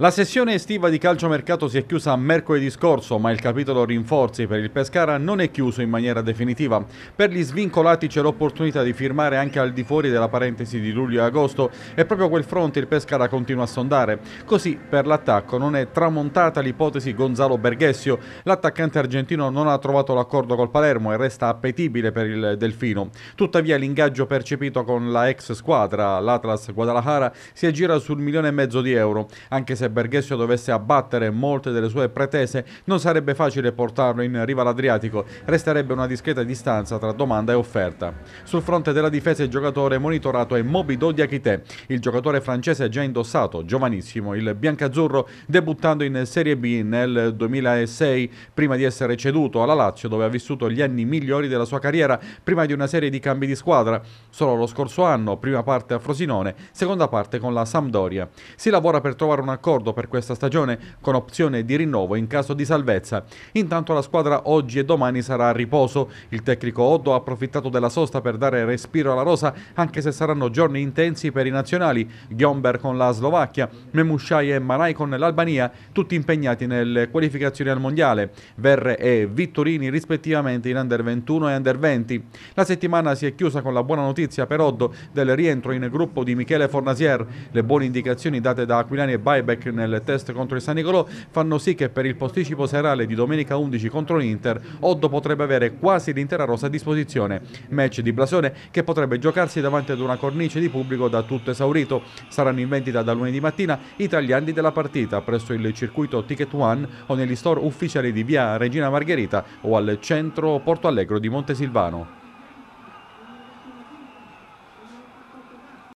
La sessione estiva di calciomercato si è chiusa mercoledì scorso, ma il capitolo rinforzi per il Pescara non è chiuso in maniera definitiva. Per gli svincolati c'è l'opportunità di firmare anche al di fuori della parentesi di luglio e agosto e proprio quel fronte il Pescara continua a sondare. Così per l'attacco non è tramontata l'ipotesi Gonzalo Berghessio. L'attaccante argentino non ha trovato l'accordo col Palermo e resta appetibile per il Delfino. Tuttavia l'ingaggio percepito con la ex squadra, l'Atlas Guadalajara, si aggira sul milione e mezzo di euro, anche se Berghessio dovesse abbattere molte delle sue pretese, non sarebbe facile portarlo in riva all'Adriatico, resterebbe una discreta distanza tra domanda e offerta. Sul fronte della difesa il giocatore monitorato è Mobido Diakité, il giocatore francese già indossato, giovanissimo, il biancazzurro debuttando in Serie B nel 2006 prima di essere ceduto alla Lazio dove ha vissuto gli anni migliori della sua carriera prima di una serie di cambi di squadra. Solo lo scorso anno, prima parte a Frosinone, seconda parte con la Sampdoria. Si lavora per trovare un accordo accordo per questa stagione con opzione di rinnovo in caso di salvezza. Intanto la squadra oggi e domani sarà a riposo. Il tecnico Oddo ha approfittato della sosta per dare respiro alla rosa anche se saranno giorni intensi per i nazionali. Gomber con la Slovacchia, Memushai e Marai con l'Albania, tutti impegnati nelle qualificazioni al Mondiale. Verre e Vittorini rispettivamente in Under 21 e Under 20. La settimana si è chiusa con la buona notizia per Oddo del rientro in gruppo di Michele Fornasier. Le buone indicazioni date da Aquilani e Buyback break nel test contro il San Nicolò fanno sì che per il posticipo serale di domenica 11 contro l'Inter Oddo potrebbe avere quasi l'intera rosa a disposizione. Match di Blasone che potrebbe giocarsi davanti ad una cornice di pubblico da tutto esaurito. Saranno in vendita da lunedì mattina i tagliandi della partita presso il circuito Ticket One o negli store ufficiali di via Regina Margherita o al centro Porto Allegro di Montesilvano.